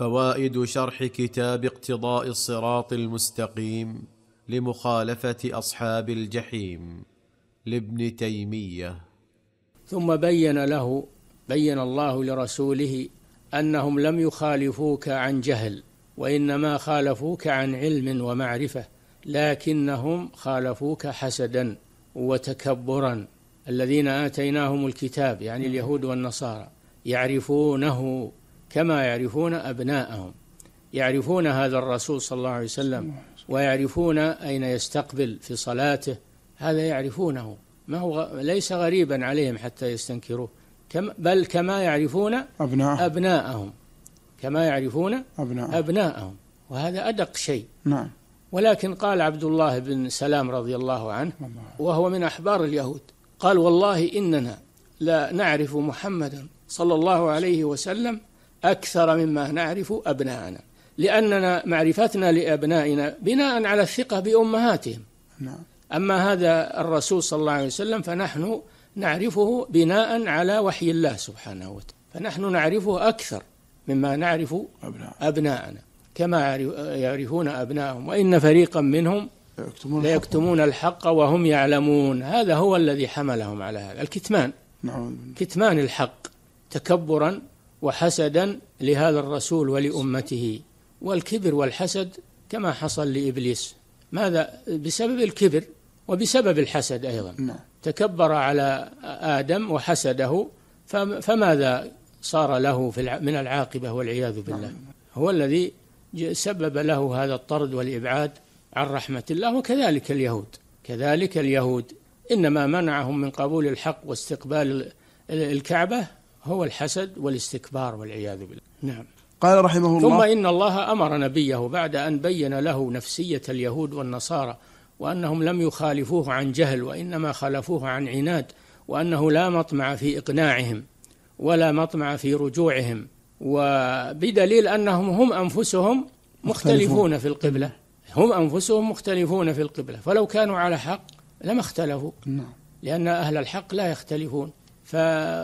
فوائد شرح كتاب اقتضاء الصراط المستقيم لمخالفه اصحاب الجحيم لابن تيميه ثم بين له بين الله لرسوله انهم لم يخالفوك عن جهل وانما خالفوك عن علم ومعرفه لكنهم خالفوك حسدا وتكبرا الذين اتيناهم الكتاب يعني اليهود والنصارى يعرفونه كما يعرفون أبناءهم يعرفون هذا الرسول صلى الله عليه وسلم ويعرفون أين يستقبل في صلاته هذا يعرفونه ما هو ليس غريبا عليهم حتى يستنكروه كم بل كما يعرفون أبناءهم, أبناءهم كما يعرفون أبناءهم, أبناءهم وهذا أدق شيء نعم ولكن قال عبد الله بن سلام رضي الله عنه وهو من أحبار اليهود قال والله إننا لا نعرف محمدا صلى الله عليه وسلم أكثر مما نعرف أبناءنا لأننا معرفتنا لأبنائنا بناء على الثقة بأمهاتهم نعم. أما هذا الرسول صلى الله عليه وسلم فنحن نعرفه بناء على وحي الله سبحانه وتعالى فنحن نعرفه أكثر مما نعرف أبناءنا كما يعرفون أبنائهم وإن فريقا منهم يكتمون ليكتمون الحق وهم يعلمون هذا هو الذي حملهم على هذا الكتمان نعم. كتمان الحق تكبرا وحسدا لهذا الرسول ولأمته والكبر والحسد كما حصل لإبليس ماذا بسبب الكبر وبسبب الحسد أيضا نعم. تكبر على آدم وحسده فماذا صار له في من العاقبة والعياذ نعم. بالله هو الذي سبب له هذا الطرد والإبعاد عن رحمة الله وكذلك اليهود كذلك اليهود إنما منعهم من قبول الحق واستقبال الكعبة هو الحسد والاستكبار والعياذ بالله نعم قال رحمه الله ثم إن الله أمر نبيه بعد أن بين له نفسية اليهود والنصارى وأنهم لم يخالفوه عن جهل وإنما خالفوه عن عناد وأنه لا مطمع في إقناعهم ولا مطمع في رجوعهم وبدليل أنهم هم أنفسهم مختلفون في القبلة هم أنفسهم مختلفون في القبلة فلو كانوا على حق لما اختلفوا نعم. لأن أهل الحق لا يختلفون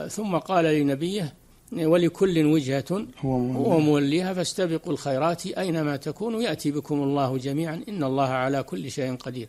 ثم قال لنبيه ولكل وجهة هو موليها فاستبقوا الخيرات أينما تكونوا يأتي بكم الله جميعا إن الله على كل شيء قدير